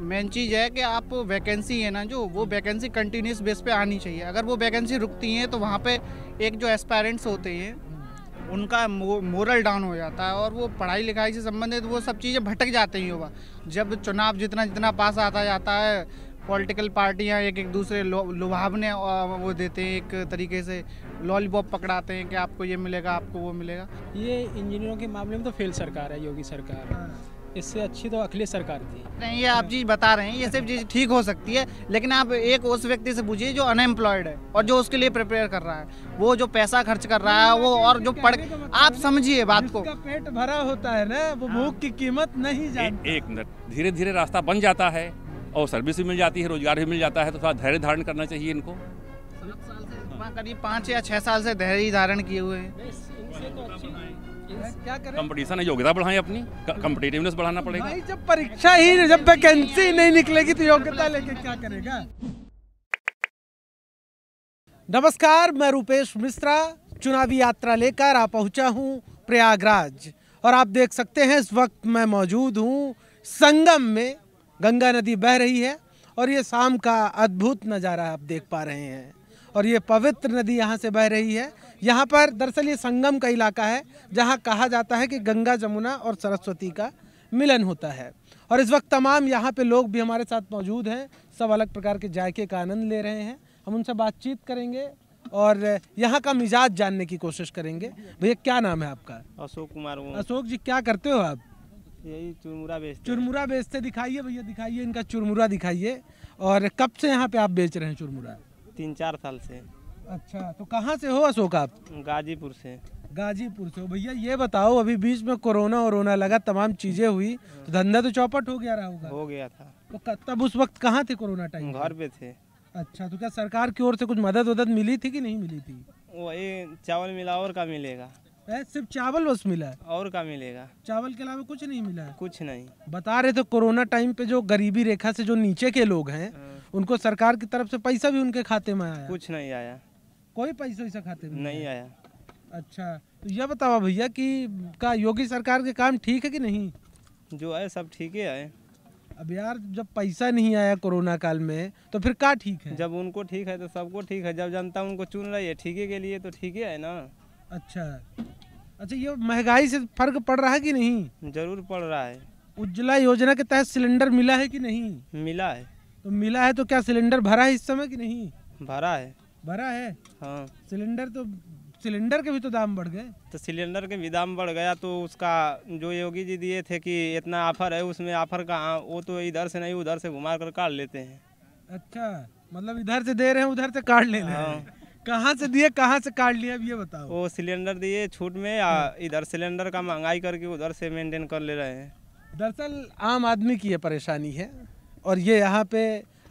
Main चीज़ है कि आप वैकेंसी है ना जो वो वैकेंसी कंटिन्यूस बेस पे आनी चाहिए अगर वो वैकेंसी रुकती हैं तो वहाँ पे एक जो एस्पायरेंट्स होते हैं उनका मोरल डाउन हो जाता है और वो पढ़ाई लिखाई से संबंधित वो सब चीज़ें भटक जाते ही होगा जब चुनाव जितना जितना पास आता जाता है पॉलिटिकल पार्टियाँ एक एक दूसरे लुभावने वो देते हैं एक तरीके से लॉलीपॉप पकड़ाते हैं कि आपको ये मिलेगा आपको वो मिलेगा ये इंजीनियरों के मामले में तो फेल सरकार है योगी सरकार हाँ। इससे अच्छी तो अखिलेश सरकार थी नहीं ये आप चीज़ बता रहे हैं ये सब चीज़ ठीक हो सकती है लेकिन आप एक उस व्यक्ति से पूछिए जो अनएम्प्लॉयड है और जो उसके लिए प्रिपेयर कर रहा है वो जो पैसा खर्च कर रहा है वो और जो पढ़ आप समझिए बात को पेट भरा होता है ना वो भूख की कीमत नहीं जानता एक मिनट धीरे धीरे रास्ता बन जाता है और सर्विस भी मिल जाती है रोजगार भी मिल जाता है तो थोड़ा धैर्य धारण करना चाहिए इनको करीब पाँच या छह साल से धैर्य धारण किए हुए हैं कंपटीशन है योग्यता बढ़ाएं अपनी कंपटीटिवनेस बढ़ाना पड़ेगा भाई जब परीक्षा ही जब वैकेंसी नहीं निकलेगी तो योग्यता लेके क्या करेगा नमस्कार मैं रूपेश मिश्रा चुनावी यात्रा लेकर आ पहुंचा हूं प्रयागराज और आप देख सकते हैं इस वक्त मैं मौजूद हूं संगम में गंगा नदी बह रही है और ये शाम का अद्भुत नज़ारा आप देख पा रहे हैं और ये पवित्र नदी यहाँ से बह रही है यहाँ पर दरअसल ये संगम का इलाका है जहाँ कहा जाता है कि गंगा जमुना और सरस्वती का मिलन होता है और इस वक्त तमाम यहाँ पे लोग भी हमारे साथ मौजूद हैं सब अलग प्रकार के जायके का आनंद ले रहे हैं हम उनसे बातचीत करेंगे और यहाँ का मिजाज जानने की कोशिश करेंगे भैया क्या नाम है आपका अशोक कुमार अशोक जी क्या करते हो आप यही चुरमुरा बेचते चुरमुरा बेचते दिखाइए भैया दिखाइए इनका चुरमुरा दिखाइए और कब से यहाँ पे आप बेच रहे हैं चुरमुरा तीन चार साल से अच्छा तो कहाँ से हो अशोक आप गाजीपुर से गाजीपुर से हो भैया ये बताओ अभी बीच में कोरोना वोरोना लगा तमाम चीजें हुई तो धंधा तो चौपट हो गया रहा होगा हो गया था तो तब उस वक्त कहाँ थे कोरोना टाइम घर पे थे अच्छा तो क्या सरकार की ओर से कुछ मदद वदद मिली थी कि नहीं मिली थी वही चावल मिला और का मिलेगा ए, सिर्फ चावल बस मिला और का मिलेगा चावल के अलावा कुछ नहीं मिला कुछ नहीं बता रहे थे कोरोना टाइम पे जो गरीबी रेखा से जो नीचे के लोग हैं हाँ। उनको सरकार की तरफ से पैसा भी उनके खाते में आया कुछ नहीं आया कोई पैसा वैसा खाते में नहीं आया अच्छा तो यह बताओ भैया कि का योगी सरकार के काम ठीक है कि नहीं जो आए सब ठीक है आए अब यार जब पैसा नहीं आया कोरोना काल में तो फिर का ठीक है जब उनको ठीक है तो सबको ठीक है जब जनता उनको चुन रही है ठीके के लिए तो ठीक है ना अच्छा अच्छा ये महंगाई से फर्क पड़ रहा है कि नहीं जरूर पड़ रहा है उज्ज्वला योजना के तहत सिलेंडर मिला है कि नहीं मिला है तो मिला है तो क्या सिलेंडर भरा है इस समय कि नहीं भरा है भरा है हाँ सिलेंडर तो सिलेंडर के भी तो दाम बढ़ गए तो सिलेंडर के भी दाम बढ़ गया तो उसका जो योगी जी दिए थे कि इतना ऑफर है उसमें ऑफर का वो तो इधर से नहीं उधर से घुमा कर काट लेते हैं अच्छा मतलब इधर से दे रहे हैं उधर से काट ले रहे हैं हाँ। कहाँ से दिए कहाँ से काट लिए अब ये बताओ वो सिलेंडर दिए छूट में या इधर सिलेंडर का महंगाई करके उधर से मेंटेन कर ले रहे हैं दरअसल आम आदमी की ये परेशानी है और ये यहाँ पे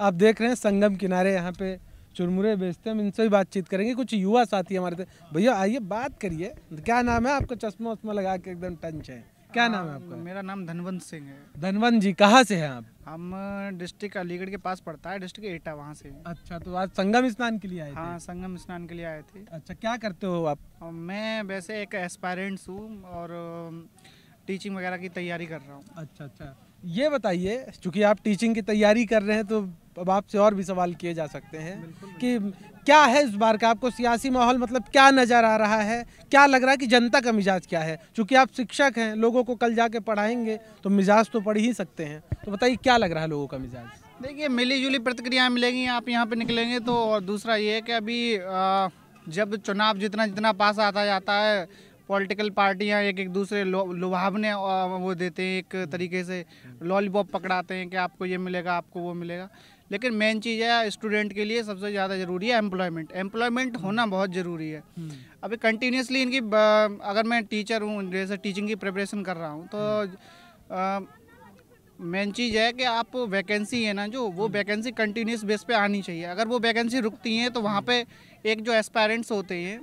आप देख रहे हैं संगम किनारे यहाँ पे चुरमुरे बेचते हम इनसे भी बातचीत करेंगे कुछ युवा साथी हमारे भैया आइए बात करिए क्या नाम है आपका चश्मा उसमें लगा के एकदम टंच है क्या हाँ, नाम है आपका मेरा नाम धनवंत सिंह है धनवंत जी कहाँ से हैं आप हम डिस्ट्रिक्ट अलीगढ़ के पास पड़ता है डिस्ट्रिक्ट एटा वहाँ से अच्छा तो आज संगम स्नान के लिए आए हाँ संगम स्नान के लिए आए थे अच्छा क्या करते हो आप मैं वैसे एक एस्पायरेंट्स हूँ और टीचिंग वगैरह की तैयारी कर रहा हूँ अच्छा अच्छा ये बताइए चूँकि आप टीचिंग की तैयारी कर रहे हैं तो अब आपसे और भी सवाल किए जा सकते हैं कि क्या है इस बार का आपको सियासी माहौल मतलब क्या नज़र आ रहा है क्या लग रहा है कि जनता का मिजाज क्या है चूँकि आप शिक्षक हैं लोगों को कल जाके पढ़ाएंगे तो मिजाज तो पढ़ ही सकते हैं तो बताइए क्या लग रहा है लोगों का मिजाज देखिए मिली जुली प्रतिक्रियाएँ मिलेंगी आप यहाँ पर निकलेंगे तो और दूसरा ये है कि अभी आ, जब चुनाव जितना जितना पास आता जाता है पॉलिटिकल पार्टियाँ एक एक दूसरे लुभावने वो देते हैं एक तरीके से लॉलीपॉप पकड़ाते हैं कि आपको ये मिलेगा आपको वो मिलेगा लेकिन मेन चीज़ है स्टूडेंट के लिए सबसे ज़्यादा ज़रूरी है एम्प्लॉयमेंट एम्प्लॉयमेंट होना बहुत ज़रूरी है हम्म। अभी कंटिन्यूसली इनकी अगर मैं टीचर हूँ जैसे टीचिंग की प्रिपरेशन कर रहा हूँ तो मेन हम्म। चीज़ है कि आप वैकेंसी है ना जो वो वैकेंसी कंटिन्यूस बेस पे आनी चाहिए अगर वो वैकेंसी रुकती हैं तो वहाँ हम्म। पे एक जो एस्पायरेंट्स होते हैं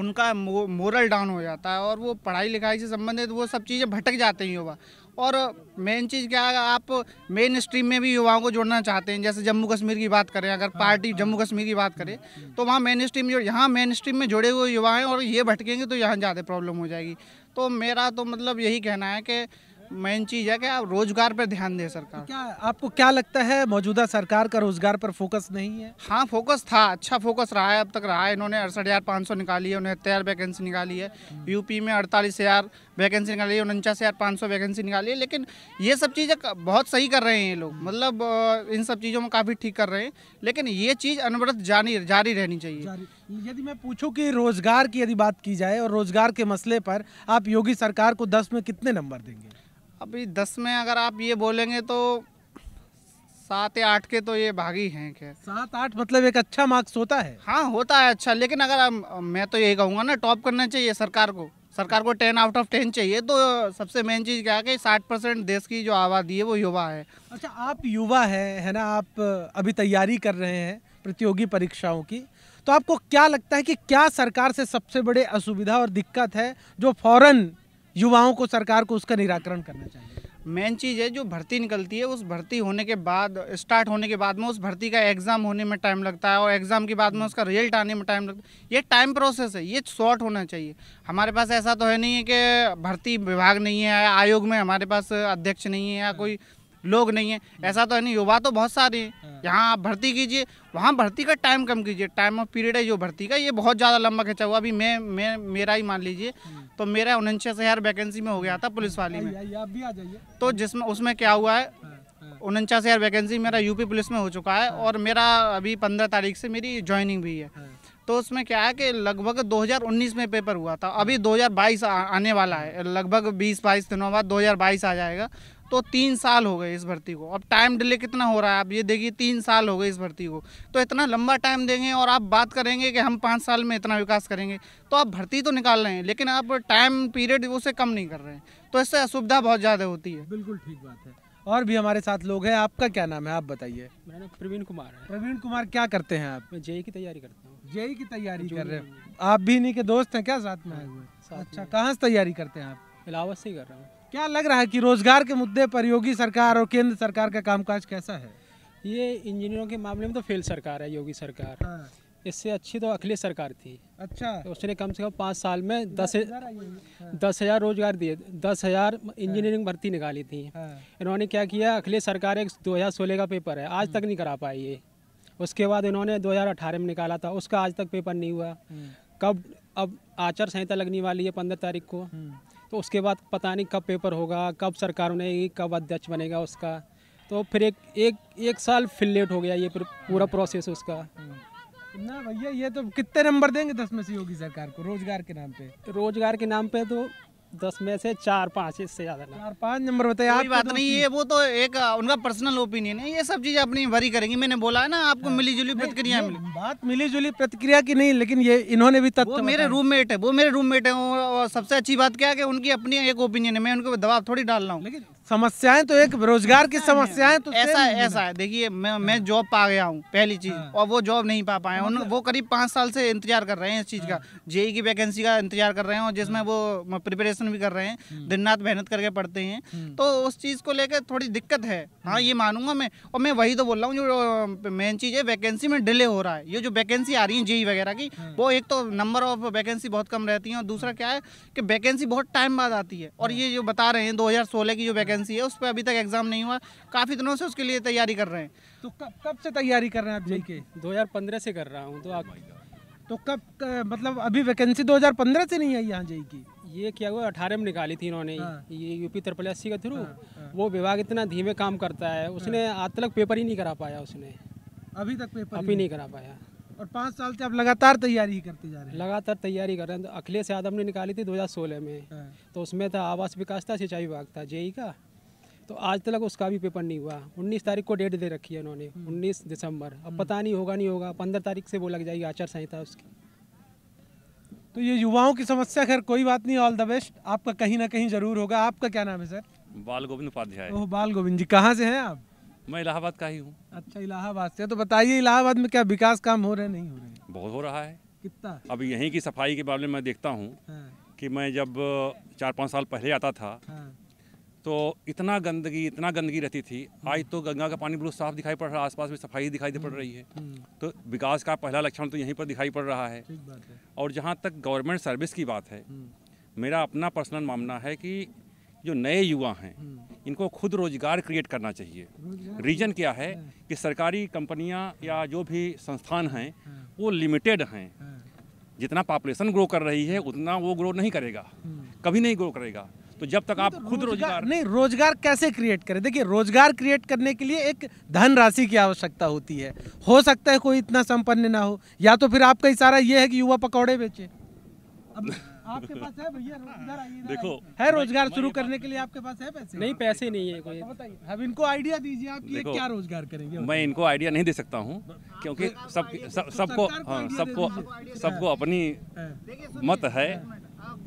उनका मोरल डाउन हो जाता है और वो पढ़ाई लिखाई से संबंधित वो सब चीज़ें भटक जाते हैं युवा और मेन चीज़ क्या है आप मेन स्ट्रीम में भी युवाओं को जोड़ना चाहते हैं जैसे जम्मू कश्मीर की बात करें अगर पार्टी हाँ। जम्मू कश्मीर की बात करें तो वहाँ मेन स्ट्रीम जो यहाँ मेन स्ट्रीम में जुड़े हुए युवा हैं और ये भटकेंगे तो यहाँ ज़्यादा प्रॉब्लम हो जाएगी तो मेरा तो मतलब यही कहना है कि मेन चीज़ है कि आप रोजगार पर ध्यान दें सरकार क्या आपको क्या लगता है मौजूदा सरकार का रोजगार पर फोकस नहीं है हाँ फोकस था अच्छा फोकस रहा है अब तक रहा है इन्होंने अड़सठ हज़ार पाँच सौ निकाली है उनहत्तर हज़ार वैकेंसी निकाली है हम्म। यूपी में अड़तालीस हज़ार वैकेंसी निकाली है उनचास हज़ार पाँच सौ वैकेंसी निकाली है लेकिन ये सब चीज़ें बहुत सही कर रहे हैं ये लोग मतलब इन सब चीज़ों में काफ़ी ठीक कर रहे हैं लेकिन ये चीज़ अनवरत जानी जारी रहनी चाहिए यदि मैं पूछूँ कि रोजगार की यदि बात की जाए और रोजगार के मसले पर आप योगी सरकार को दस में कितने नंबर देंगे अभी दस में अगर आप ये बोलेंगे तो सात या आठ के तो ये भागी हैं क्या सात आठ मतलब एक अच्छा मार्क्स होता है हाँ होता है अच्छा लेकिन अगर मैं तो यही कहूँगा ना टॉप करना चाहिए सरकार को सरकार को टेन आउट ऑफ टेन चाहिए तो सबसे मेन चीज़ क्या है कि साठ परसेंट देश की जो आबादी है वो युवा है अच्छा आप युवा है है ना आप अभी तैयारी कर रहे हैं प्रतियोगी परीक्षाओं की तो आपको क्या लगता है कि क्या सरकार से सबसे बड़े असुविधा और दिक्कत है जो फौरन युवाओं को सरकार को उसका निराकरण करना चाहिए मेन चीज़ है जो भर्ती निकलती है उस भर्ती होने के बाद स्टार्ट होने के बाद में उस भर्ती का एग्ज़ाम होने में टाइम लगता है और एग्ज़ाम के बाद में उसका रिजल्ट आने में टाइम लगता है ये टाइम प्रोसेस है ये शॉर्ट होना चाहिए हमारे पास ऐसा तो है नहीं है कि भर्ती विभाग नहीं है आयोग में हमारे पास अध्यक्ष नहीं है या कोई लोग नहीं है हम्म। ऐसा तो है नहीं युवा तो बहुत सारे हैं हाँ। यहाँ आप भर्ती कीजिए वहाँ भर्ती का टाइम कम कीजिए टाइम ऑफ पीरियड है जो भर्ती का ये बहुत ज़्यादा लंबा खिंचा हुआ अभी मैं मैं मेरा ही मान लीजिए हम्म। तो मेरा उनचास हज़ार वैकेंसी में हो गया था पुलिस वाली में तो जिसमें उसमें क्या हुआ है हाँ, हाँ। उनचास हज़ार वैकेंसी मेरा यूपी पुलिस में हो चुका है और मेरा अभी पंद्रह तारीख से मेरी ज्वाइनिंग भी है तो उसमें क्या है कि लगभग 2019 में पेपर हुआ था अभी 2022 आने वाला है लगभग 20-22 दिनों बाद 2022 आ जाएगा तो तीन साल हो गए इस भर्ती को अब टाइम डिले कितना हो रहा है आप ये देखिए तीन साल हो गए इस भर्ती को तो इतना लंबा टाइम देंगे और आप बात करेंगे कि हम पाँच साल में इतना विकास करेंगे तो आप भर्ती तो निकाल रहे हैं लेकिन आप टाइम पीरियड उसे कम नहीं कर रहे हैं तो इससे असुविधा बहुत ज़्यादा होती है बिल्कुल ठीक बात है और भी हमारे साथ लोग हैं आपका क्या नाम है आप बताइए मेरा प्रवीण कुमार है प्रवीण कुमार क्या करते हैं आप मैं जेई की तैयारी करता हूँ जेई की तैयारी कर रहे हैं आप भी इन्हीं के दोस्त हैं क्या साथ में आए हाँ, हुए अच्छा कहाँ से तैयारी करते हैं आप इलाहाबाद से ही कर रहा हूँ क्या लग रहा है कि रोजगार के मुद्दे पर योगी सरकार और केंद्र सरकार का कामकाज कैसा है ये इंजीनियरों के मामले में तो फेल सरकार है योगी सरकार हाँ। इससे अच्छी तो अखिलेश सरकार थी अच्छा तो उसने कम से कम पाँच साल में दस दस हज़ार हाँ। रोजगार दिए दस हज़ार हाँ। इंजीनियरिंग भर्ती निकाली थी हाँ। इन्होंने क्या किया अखिलेश सरकार एक दो हज़ार सोलह का पेपर है आज तक नहीं करा पाई ये उसके बाद इन्होंने 2018 में निकाला था उसका आज तक पेपर नहीं हुआ कब अब आचार संहिता लगने वाली है पंद्रह तारीख को तो उसके बाद पता नहीं कब पेपर होगा कब सरकार बनेगी कब अध्यक्ष बनेगा उसका तो फिर एक एक एक साल फिर लेट हो गया ये फिर पूरा प्रोसेस उसका ना भैया ये तो कितने नंबर देंगे दस में से योगी सरकार को रोजगार के नाम पे रोजगार के नाम पे तो दस में से चार पाँच इससे ज़्यादा चार पाँच नंबर बताइए आप बात तो नहीं ये वो तो एक उनका पर्सनल ओपिनियन है ये सब चीज अपनी भरी करेंगी मैंने बोला है ना आपको हाँ। मिली जुली प्रतिक्रिया मिली बात मिली जुली प्रतिक्रिया की नहीं लेकिन ये इन्होंने भी तथ्य मेरे रूममेट है वो मेरे रूममेट है सबसे अच्छी बात क्या है उनकी अपनी एक ओपिनियन है मैं उनको दबाव थोड़ी डाल रहा हूँ लेकिन समस्याएं तो एक बेरोजगार की समस्याएं तो ऐसा है ऐसा है देखिए मैं मैं जॉब हाँ। पा गया हूँ पहली चीज हाँ। और वो जॉब नहीं पा पाए उन मतलब वो करीब पाँच साल से इंतजार कर रहे हैं इस चीज़ का हाँ। जेई की वैकेंसी का इंतजार कर रहे हैं और जिसमें वो प्रिपरेशन भी कर रहे हैं दिन रात मेहनत करके पढ़ते हैं तो उस चीज़ को लेकर थोड़ी दिक्कत है हाँ ये मानूंगा मैं और मैं वही तो बोल रहा हूँ जो मेन चीज़ है वैकेंसी में डिले हो रहा है ये जो वैकेंसी आ रही है जेई वगैरह की वो एक तो नंबर ऑफ वैकेंसी बहुत कम रहती है और दूसरा क्या है कि वैकेंसी बहुत टाइम बाद आती है और ये जो बता रहे हैं दो की जो वैकेंसी वैकेंसी है उस पर अभी तक एग्ज़ाम नहीं हुआ काफ़ी दिनों से उसके लिए तैयारी कर रहे हैं तो कब कब से तैयारी कर रहे हैं आप जी के दो से कर रहा हूँ तो आप तो कब मतलब अभी वैकेंसी 2015 से नहीं आई यहाँ जाई की ये क्या हुआ अठारह में निकाली थी इन्होंने हाँ। ये यूपी त्रिपल एस का थ्रू हाँ। वो विभाग इतना धीमे काम करता है उसने हाँ। आज तक पेपर ही नहीं करा पाया उसने अभी तक पेपर अभी नहीं, नहीं करा पाया और पाँच साल से आप लगातार तैयारी ही करते जा रहे हैं लगातार तैयारी कर रहे हैं तो अखिलेश यादव ने निकाली थी दो में हाँ। तो उसमें था आवास विकास था सिंचाई विभाग था जेई e का तो आज तक उसका भी पेपर नहीं हुआ उन्नीस तारीख को डेट दे रखी है उन्होंने हम्म। उन्नीस दिसंबर अब हम्म। पता नहीं होगा नहीं होगा पंद्रह तारीख से वो लग जाएगी आचार संहिता उसकी तो ये युवाओं की समस्या खैर कोई बात नहीं ऑल द बेस्ट आपका कहीं ना कहीं जरूर होगा आपका क्या नाम है सर बाल गोविंद उपाध्याय ओह बाल गोविंद जी कहाँ से हैं आप मैं इलाहाबाद का ही हूँ अच्छा इलाहाबाद से तो बताइए इलाहाबाद में क्या विकास काम हो रहे नहीं हो रहे बहुत हो रहा है कितना अब यहीं की सफाई के बारे में मैं देखता हूँ हाँ। कि मैं जब चार पाँच साल पहले आता था हाँ। तो इतना गंदगी इतना गंदगी रहती थी हम्म। आज तो गंगा का पानी बिल्कुल साफ दिखाई पड़ रहा है आसपास में सफाई दिखाई दे पड़ रही है हम्म, हम्म। तो विकास का पहला लक्षण तो यहीं पर दिखाई पड़ रहा है और जहाँ तक गवर्नमेंट सर्विस की बात है मेरा अपना पर्सनल मामला है कि जो नए युवा हैं इनको खुद रोजगार क्रिएट करना चाहिए रीज़न क्या है हाँ। कि सरकारी कंपनियां या जो भी संस्थान हैं हाँ। वो लिमिटेड हैं हाँ। जितना पॉपुलेशन ग्रो कर रही है उतना वो ग्रो नहीं करेगा कभी नहीं ग्रो करेगा तो जब तक आप तो खुद रोजगार नहीं रोजगार कैसे क्रिएट करें देखिए रोजगार क्रिएट करने के लिए एक धन राशि की आवश्यकता होती है हो सकता है कोई इतना संपन्न ना हो या तो फिर आपका इशारा ये है कि युवा पकौड़े बेचे अब आपके पास है भैया देखो है रोजगार शुरू करने के लिए आपके पास है पैसे नहीं हाँ, पैसे नहीं है कोई अब इनको आइडिया दीजिए आप ये क्या रोजगार करेंगे मैं इनको आइडिया नहीं दे सकता हूँ क्योंकि तो सब सबको हाँ, सबको सबको हाँ। अपनी मत है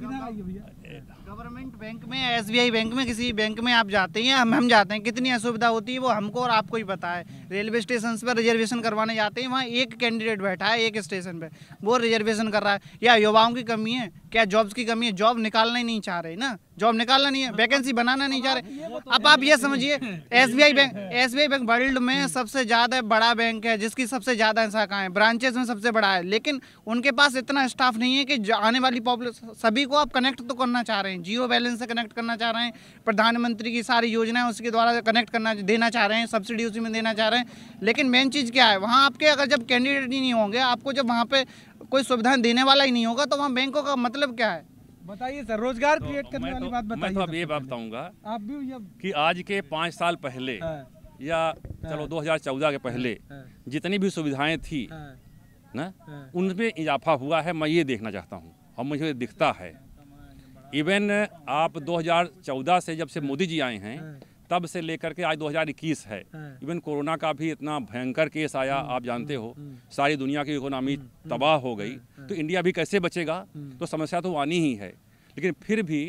गवर्नमेंट बैंक में एसबीआई बैंक में किसी बैंक में आप जाते हैं हम हम जाते हैं कितनी असुविधा होती है वो हमको और आपको ही पता है हम्म। रेलवे स्टेशन पर रिजर्वेशन करवाने जाते हैं वहाँ एक कैंडिडेट बैठा है एक स्टेशन पर वो रिजर्वेशन कर रहा है या युवाओं की कमी है क्या जॉब्स की कमी है जॉब निकालना ही नहीं चाह रहे ना जॉब निकालना नहीं है वैकेंसी बनाना नहीं चाह रहे अब तो आप ये समझिए SBI bank SBI bank world में सबसे ज़्यादा बड़ा बैंक है जिसकी सबसे ज़्यादा शाखाएं हैं ब्रांचेस में सबसे बड़ा है लेकिन उनके पास इतना स्टाफ नहीं है कि आने वाली पॉपुलेशन सभी को आप कनेक्ट तो करना चाह रहे हैं जियो बैलेंस से कनेक्ट करना चाह रहे हैं प्रधानमंत्री की सारी योजनाएं उसके द्वारा कनेक्ट करना देना चाह रहे हैं सब्सिडी उसी में देना चाह रहे हैं लेकिन मेन चीज़ क्या है वहाँ आपके अगर जब कैंडिडेट ही नहीं होंगे आपको जब वहाँ पर कोई सुविधाएं देने वाला ही नहीं होगा तो वहाँ बैंकों का मतलब क्या है बताइए सर रोजगार तो क्रिएट करने तो, वाली बात बताइए मैं तो अब ये बात बताऊंगा आप भी कि आज के पाँच साल पहले हाँ। या हाँ। चलो 2014 के पहले हाँ। जितनी भी सुविधाएं थी ना उनमें इजाफा हुआ है मैं ये देखना चाहता हूँ और मुझे दिखता है इवन आप 2014 से जब से मोदी जी आए हैं तब से लेकर के आज 2021 है इवन हाँ। कोरोना का भी इतना भयंकर केस आया हम्म, आप जानते हो हम्म, हम्म। सारी दुनिया की इकोनॉमी तबाह हो गई तो इंडिया भी कैसे बचेगा तो समस्या तो आनी ही है लेकिन फिर भी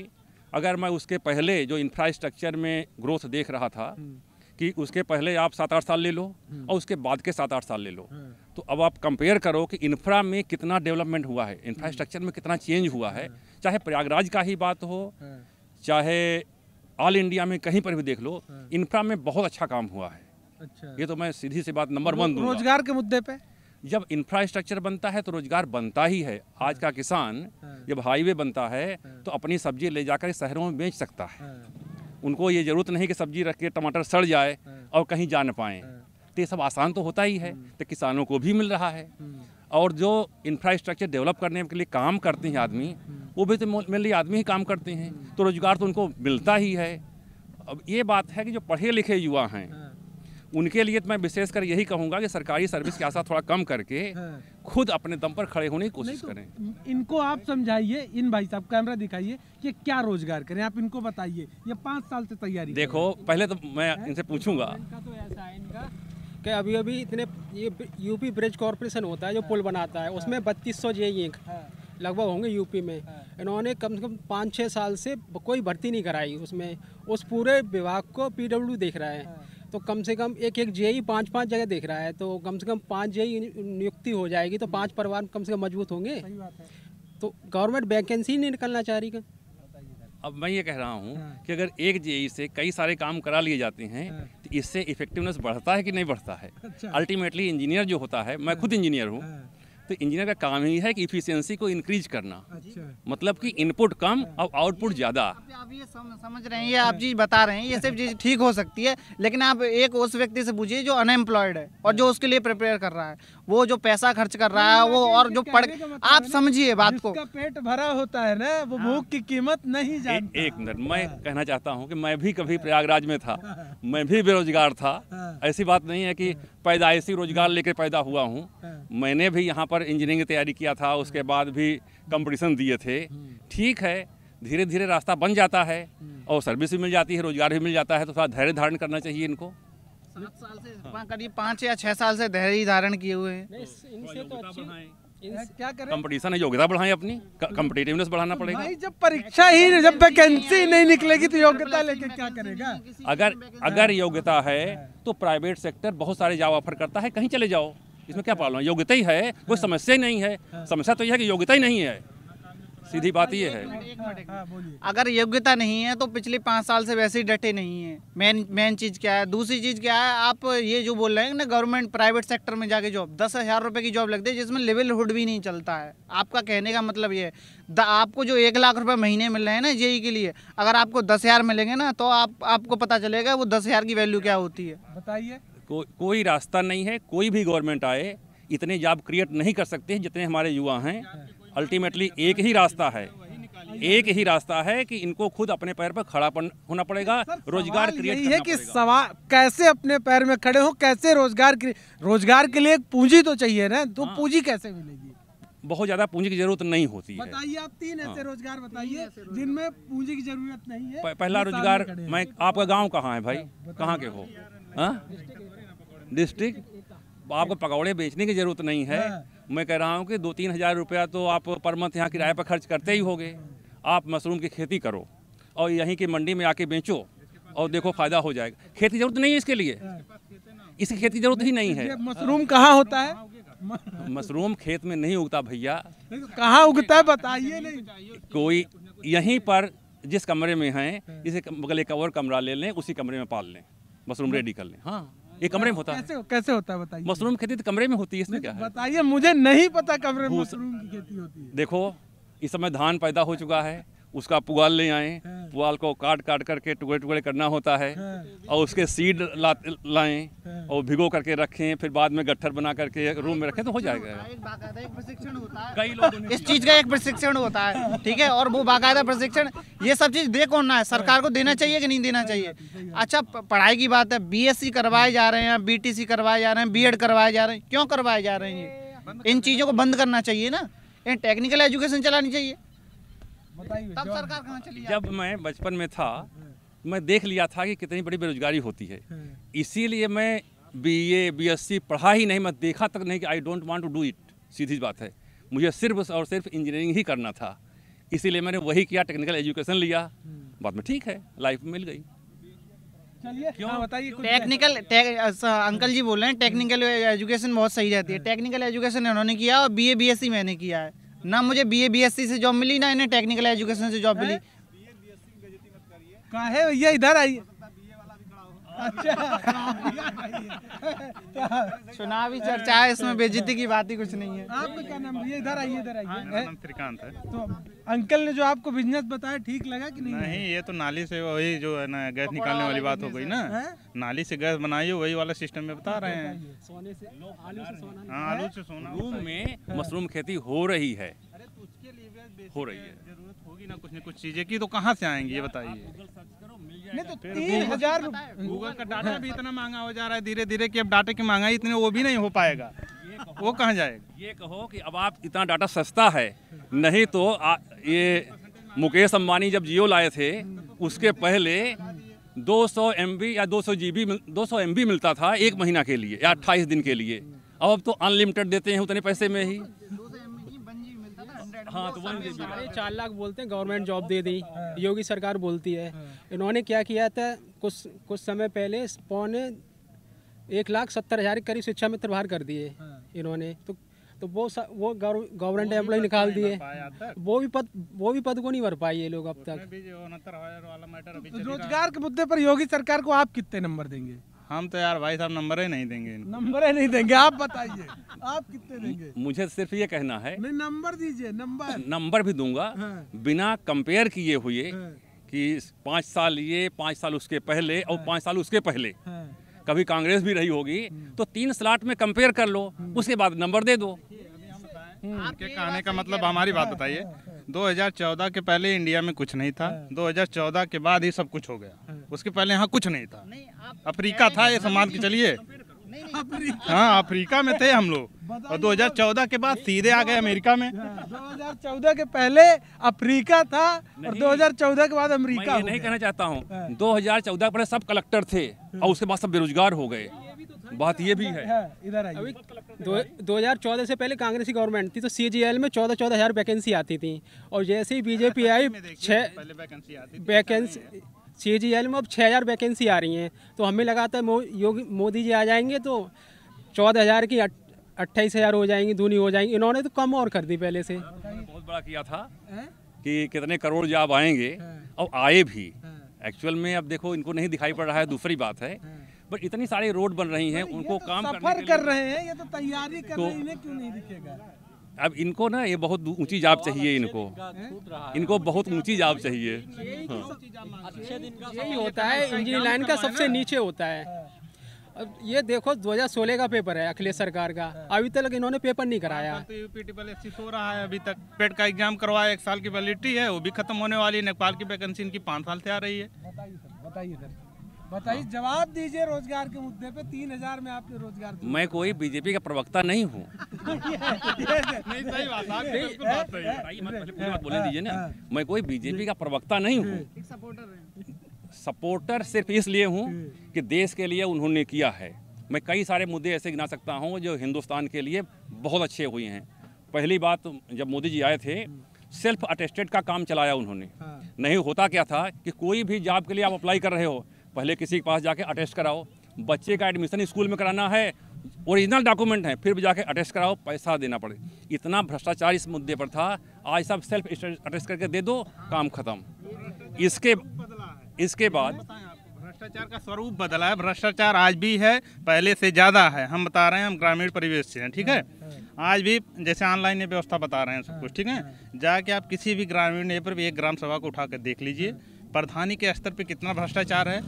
अगर मैं उसके पहले जो इंफ्रास्ट्रक्चर में ग्रोथ देख रहा था कि उसके पहले आप सात आठ साल ले लो और उसके बाद के सात आठ साल ले लो हाँ। तो अब आप कंपेयर करो कि इंफ्रा में कितना डेवलपमेंट हुआ है इंफ्रास्ट्रक्चर में कितना चेंज हुआ है हाँ। चाहे प्रयागराज का ही बात हो चाहे ऑल इंडिया में कहीं पर भी देख लो इंफ्रा हाँ। में बहुत अच्छा काम हुआ है अच्छा ये तो मैं सीधी सी बात नंबर वन रोजगार के मुद्दे पे जब इंफ्रास्ट्रक्चर बनता है तो रोजगार बनता ही है हाँ। आज का किसान हाँ। जब हाईवे बनता है तो अपनी सब्जी ले जाकर शहरों में बेच सकता है उनको ये जरूरत नहीं कि सब्जी रख के टमाटर सड़ जाए और कहीं जा न पाए तो ये सब आसान तो होता ही है तो किसानों को भी मिल रहा है और जो इंफ्रास्ट्रक्चर डेवलप करने के लिए काम करते हैं आदमी हम्म। वो भी तो मेरे लिए आदमी ही काम करते हैं हम्म। तो रोज़गार तो उनको मिलता ही है अब ये बात है कि जो पढ़े लिखे युवा हैं हाँ। उनके लिए तो मैं विशेषकर यही कहूँगा कि सरकारी सर्विस की आशा थोड़ा कम करके हाँ। खुद अपने दम पर खड़े होने की कोशिश तो करें इनको आप समझाइए इन भाई साहब कैमरा दिखाइए कि क्या रोजगार करें आप इनको बताइए ये पाँच साल से तैयारी देखो पहले तो मैं इनसे पूछूंगा तो क्या अभी अभी इतने ये यूपी ब्रिज कॉरपोरेशन होता है जो पुल बनाता है उसमें हाँ। बत्तीस सौ जे इंक हाँ। लगभग होंगे यूपी में हाँ। इन्होंने कम से कम पाँच छः साल से कोई भर्ती नहीं कराई उसमें उस पूरे विभाग को पी देख रहा है तो कम से कम एक एक जे जेई पाँच पाँच जगह देख रहा है तो कम से कम पाँच जे जेई नियुक्ति हो जाएगी तो पाँच परिवार कम से कम मजबूत होंगे तो गवर्नमेंट वैकेंसी नहीं निकलना चाह रही अब मैं ये कह रहा हूँ हाँ। कि अगर एक जेई से कई सारे काम करा लिए जाते हैं हाँ। तो इससे इफेक्टिवनेस बढ़ता है कि नहीं बढ़ता है अल्टीमेटली अच्छा। इंजीनियर जो होता है मैं हाँ। खुद इंजीनियर हूँ तो इंजीनियर का काम ही है कि इफिशियंसी को इंक्रीज करना अच्छा। मतलब कि इनपुट कम और आउटपुट ज़्यादा आप ये समझ रहे हैं ये आप चीज़ बता रहे हैं ये सब चीज़ ठीक हो सकती है लेकिन आप एक उस व्यक्ति से पूछिए जो अनएम्प्लॉयड है और जो उसके लिए प्रिपेयर कर रहा है वो जो पैसा खर्च कर रहा है वो और जो पढ़ आप समझिए बात को पेट भरा होता है ना वो हाँ। भूख की कीमत नहीं जानता एक मिनट मैं हाँ। कहना चाहता हूँ कि मैं भी कभी प्रयागराज में था हाँ। मैं भी बेरोजगार था ऐसी बात नहीं है कि पैदाइशी रोजगार लेके पैदा हुआ हूँ हाँ। मैंने भी यहाँ पर इंजीनियरिंग तैयारी किया था उसके हाँ। बाद भी कंपटीशन दिए थे हाँ। ठीक है धीरे धीरे रास्ता बन जाता है और सर्विस भी मिल जाती है रोजगार भी मिल जाता है तो थोड़ा धैर्य धारण करना चाहिए इनको सात साल से करीब पाँच या छः साल से धैर्य धारण किए हुए हैं क्या कंपटीशन है योग्यता बढ़ाएं अपनी कंपटीटिवनेस बढ़ाना पड़ेगा भाई जब परीक्षा ही जब वैकेंसी नहीं निकलेगी तो योग्यता लेके क्या करेगा अगर अगर योग्यता है तो प्राइवेट सेक्टर बहुत सारे जॉब ऑफर करता है कहीं चले जाओ इसमें क्या प्रॉब्लम है योग्यता ही है कोई हाँ। समस्या ही नहीं है हाँ। समस्या तो यह है कि योग्यता ही नहीं है सीधी बात ये है हाँ, अगर योग्यता नहीं है तो पिछले पाँच साल से वैसे ही डटे नहीं है मेन मेन चीज़ क्या है दूसरी चीज़ क्या है आप ये जो बोल रहे हैं ना गवर्नमेंट प्राइवेट सेक्टर में जाके जॉब दस हज़ार रुपए की जॉब लगती है जिसमें हुड भी नहीं चलता है आपका कहने का मतलब ये है आपको जो एक लाख रुपये महीने मिल रहे हैं ना जेई के लिए अगर आपको दस हज़ार मिलेंगे ना तो आप आपको पता चलेगा वो दस हज़ार की वैल्यू क्या होती है बताइए कोई रास्ता नहीं है कोई भी गवर्नमेंट आए इतने जॉब क्रिएट नहीं कर सकते जितने हमारे युवा हैं अल्टीमेटली एक ही रास्ता है एक ही रास्ता है कि इनको खुद अपने पैर पर खड़ा होना पड़ेगा रोजगार क्रिएट है कि सवाल कैसे अपने पैर में खड़े हो कैसे रोजगार रोजगार के लिए पूंजी तो चाहिए ना तो हाँ। पूंजी कैसे मिलेगी बहुत ज्यादा पूंजी की जरूरत नहीं होती है बताइए आप तीन ऐसे हाँ। रोजगार बताइए जिनमें पूंजी की जरूरत नहीं है पहला रोजगार मैं आपका गाँव कहाँ है भाई कहाँ के हो डिस्ट्रिक्ट आपको पकौड़े बेचने की जरूरत नहीं है मैं कह रहा हूँ कि दो तीन हज़ार रुपया तो आप पर मंथ यहाँ किराए पर खर्च करते ही होगे आप मशरूम की खेती करो और यहीं की मंडी में आके बेचो और देखो फ़ायदा हो जाएगा खेती जरूरत नहीं है इसके लिए इसकी खेती जरूरत ही नहीं है मशरूम कहाँ होता है मशरूम खेत में नहीं उगता भैया तो कहाँ उगता है बताइए नहीं कोई यहीं पर जिस कमरे में हैं इसे गले कवर कमरा ले लें उसी कमरे में पाल लें मशरूम रेडी हाँ। कर लें हाँ ये कमरे में होता है कैसे कैसे होता है बताइए मशरूम खेती तो कमरे में होती है इसमें क्या है बताइए मुझे नहीं पता कमरे में मशरूम की खेती होती है देखो इस समय धान पैदा हो चुका है उसका पुआल ले आए हाँ। पुआल को काट काट करके टुकड़े टुकड़े करना होता है हाँ। और उसके सीड ला लाएँ हाँ। और भिगो करके रखें फिर बाद में गट्ठर बना करके रूम में रखें तो हो जाएगा कई लोग इस चीज़ का एक प्रशिक्षण होता है ठीक है और वो बाकायदा प्रशिक्षण ये सब चीज़ देखो ना है सरकार को देना चाहिए कि नहीं देना चाहिए अच्छा पढ़ाई की बात है सी करवाए जा रहे हैं सी करवाए जा रहे हैं एड करवाए जा रहे हैं क्यों करवाए जा रहे हैं इन चीज़ों को बंद करना चाहिए ना इन टेक्निकल एजुकेशन चलानी चाहिए तब सरकार चली जब मैं बचपन में था मैं देख लिया था कि कितनी बड़ी बेरोजगारी होती है हाँ। इसीलिए मैं B A B S C पढ़ा ही नहीं मैं देखा तक नहीं कि I don't want to do it सीधी बात है मुझे सिर्फ और सिर्फ इंजीनियरिंग ही करना था इसीलिए मैंने वही किया टेक्निकल एजुकेशन लिया हाँ। बाद में ठीक है लाइफ मिल गई हाँ, क्यों बताइए टेक्निकल टेक, अंकल जी बोल रहे हैं टेक्निकल एजुकेशन बहुत सही रहती है टेक्निकल एजुकेशन उन्होंने किया और B A B S C मैंने किया है ना मुझे एस सी से जॉब मिली ना इन्हें टेक्निकल एजुकेशन से जॉब मिली कहा है भैया इधर आइए अच्छा चुनावी चर्चा है इसमें बेजती की बात ही कुछ नहीं है आपका क्या नाम भैया इधर आइए इधर आइए श्रीकांत हाँ, है तो अंकल ने जो आपको बिजनेस बताया ठीक लगा कि नहीं नहीं ये तो नाली से वही जो है ना गैस निकालने वाली बात हो गई ना नाली से गैस बनाई वही वाला सिस्टम में बता रहे हैं सोने से आलू से सोना हाँ, आलू से सोना रूम में मशरूम खेती हो रही है तो हो रही है जरूरत होगी ना कुछ न कुछ चीजें की तो कहाँ से आएंगी ये बताइए नहीं तो तीन हजार गूगल का डाटा भी इतना महंगा हो जा रहा है धीरे धीरे की अब डाटा की महंगाई इतनी वो भी नहीं हो पाएगा वो कहाँ जाएगा ये कहो कि अब आप इतना डाटा सस्ता है नहीं तो आ, ये मुकेश अम्बानी जब जियो लाए थे उसके पहले 200 सौ या 200 सौ जी बी दो सौ मिलता था एक महीना के लिए या अट्ठाईस दिन के लिए अब अब तो अनलिमिटेड देते हैं उतने पैसे में ही हाँ तो वन चार लाख बोलते हैं गवर्नमेंट जॉब दे दी हाँ। योगी सरकार बोलती है हाँ। इन्होंने क्या किया था कुछ कुछ समय पहले पौने एक लाख सत्तर हज़ार के करीब शिक्षा मित्र बाहर कर दिए हाँ। इन्होंने तो तो वो स, वो गवर्नमेंट एम्प्लॉय निकाल दिए वो भी पद वो भी पद को नहीं भर पाए ये लोग अब तक तो रोजगार के मुद्दे पर योगी सरकार को आप कितने नंबर देंगे हम तो यार भाई साहब नंबर ही नहीं देंगे नंबर ही नहीं देंगे आप बताइए आप कितने देंगे मुझे सिर्फ ये कहना है नहीं नंबर दीजिए नंबर नंबर भी दूंगा हाँ। बिना कंपेयर किए हुए हाँ। कि पाँच साल ये पाँच साल उसके पहले और हाँ। पाँच साल उसके पहले हाँ। कभी कांग्रेस भी रही होगी हम्म। तो तीन स्लाट में कंपेयर कर लो हम्म। उसके बाद नंबर दे दो हम्म। आपके कहने का मतलब हमारी बात हाँ। बताइए 2014 के पहले इंडिया में कुछ नहीं था 2014 के बाद ही सब कुछ हो गया उसके पहले यहाँ कुछ नहीं था नहीं अफ्रीका था ये सम्मान के चलिए हाँ अफ्रीका में थे हम लोग और 2014 के बाद सीधे आ गए अमेरिका में 2014 हाँ, के पहले अफ्रीका था और 2014 के बाद अमेरिका मैं नहीं कहना चाहता हूँ 2014 हाँ। चौदह पहले सब कलेक्टर थे और उसके बाद सब बेरोजगार हो गए बात ये भी है हाँ, इधर आइए दो हजार चौदह से पहले कांग्रेस की गवर्नमेंट थी तो सी जी एल में चौदह चौदह हजार वैकेंसी आती थी और जैसे ही बीजेपी आई छह वैकेंसी सी में अब 6000 वैकेंसी आ रही हैं तो हमें लगा था योगी मोदी जी आ जाएंगे तो चौदह हज़ार की अट्ठाईस हज़ार हो जाएंगी दूनी हो जाएंगी इन्होंने तो कम और कर दी पहले से तो बहुत बड़ा किया था कि कितने करोड़ जॉब आएंगे और आए भी एक्चुअल में अब देखो इनको नहीं दिखाई पड़ रहा है दूसरी बात है बट इतनी सारी रोड बन रही हैं उनको तो काम सफर कर रहे हैं ये तो तैयारी कर तो, रही क्यों नहीं दिखेगा अब इनको ना ये बहुत ऊंची जाब चाहिए इनको इनको बहुत ऊंची जाब चाहिए हाँ। यही होता है इंजीनियर लाइन का सबसे नीचे होता है अब ये देखो 2016 का पेपर है अखिलेश सरकार का हाँ। अभी तक इन्होंने पेपर नहीं कराया हाँ, तो यूपी ट्रिपल एस रहा है अभी तक पेट का एग्जाम करवाया एक साल की वैलिडिटी है वो भी खत्म होने वाली नेपाल की वैकेंसी इनकी पाँच साल से आ रही है बताइए सर बताइए हाँ। जवाब दीजिए रोजगार के मुद्दे पे तीन हजार में आपके रोजगार मैं कोई बीजेपी का प्रवक्ता नहीं हूँ हाँ, बोले दीजिए ना हाँ। मैं कोई बीजेपी का प्रवक्ता नहीं हूँ सपोर्टर सिर्फ इसलिए हूँ कि देश के लिए उन्होंने किया है मैं कई सारे मुद्दे ऐसे गिना सकता हूँ जो हिंदुस्तान के लिए बहुत अच्छे हुए हैं पहली बात जब मोदी जी आए थे सेल्फ अटेस्टेड का काम चलाया उन्होंने नहीं होता क्या था कि कोई भी जॉब के लिए आप अप्लाई कर रहे हो पहले किसी के पास जाके अटेस्ट कराओ बच्चे का एडमिशन स्कूल में कराना है ओरिजिनल डॉक्यूमेंट है फिर भी जाके अटेस्ट कराओ पैसा देना पड़े इतना भ्रष्टाचार इस मुद्दे पर था आज सब सेल्फ अटेस्ट करके दे दो काम खत्म इसके इसके बाद भ्रष्टाचार का स्वरूप बदला है भ्रष्टाचार आज भी है पहले से ज़्यादा है हम बता रहे हैं हम ग्रामीण परिवेश से हैं ठीक है आज भी जैसे ऑनलाइन ये व्यवस्था बता रहे हैं सब कुछ ठीक है जाके आप किसी भी ग्रामीण पर भी एक ग्राम सभा को उठा कर देख लीजिए प्रधानी के स्तर पर कितना भ्रष्टाचार है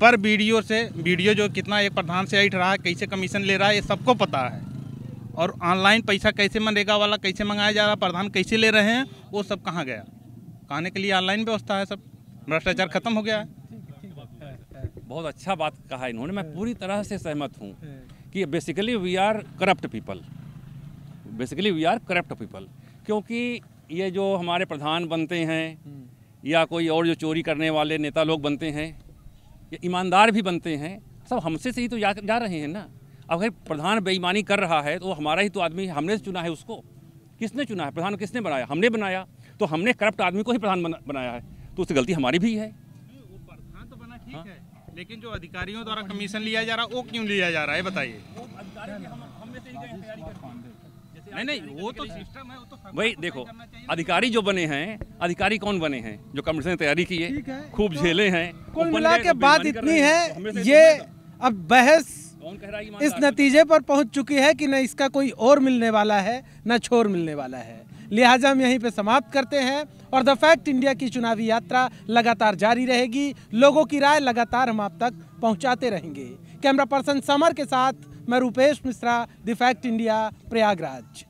पर वीडियो से वीडियो जो कितना एक प्रधान से ऐठ रहा है कैसे कमीशन ले रहा है ये सबको पता है और ऑनलाइन पैसा कैसे मनरेगा वाला कैसे मंगाया जा रहा है प्रधान कैसे ले रहे हैं वो सब कहाँ गया कहने के लिए ऑनलाइन व्यवस्था है सब भ्रष्टाचार खत्म हो गया है बहुत अच्छा बात कहा इन्होंने मैं पूरी तरह से सहमत हूँ कि basically we are corrupt people basically we are corrupt people क्योंकि ये जो हमारे प्रधान बनते हैं हम्म। या कोई और जो चोरी करने वाले नेता लोग बनते हैं ईमानदार भी बनते हैं सब हमसे से ही तो जा, जा रहे हैं ना अगर प्रधान बेईमानी कर रहा है तो हमारा ही तो आदमी हमने चुना है उसको किसने चुना है प्रधान किसने बनाया हमने बनाया तो हमने करप्ट आदमी को ही प्रधान बनाया है तो उससे गलती हमारी भी है वो प्रधान तो बना ठीक है लेकिन जो अधिकारियों द्वारा कमीशन लिया जा रहा है वो क्यों लिया जा रहा है बताइए नहीं नहीं वो तो सिस्टम है वो तो भाई देखो अधिकारी जो बने हैं अधिकारी कौन बने हैं जो कमीशन ने तैयारी की है खूब तो झेले हैं कुल मिला के बात इतनी है ये अब बहस इस नतीजे पर पहुंच चुकी है कि न इसका कोई और मिलने वाला है न छोर मिलने वाला है लिहाजा हम यहीं पे समाप्त करते हैं और द फैक्ट इंडिया की चुनावी यात्रा लगातार जारी रहेगी लोगों की राय लगातार हम आप तक पहुंचाते रहेंगे कैमरा पर्सन समर के साथ मैं Rupesh Mishra the fact fact India Prayagraj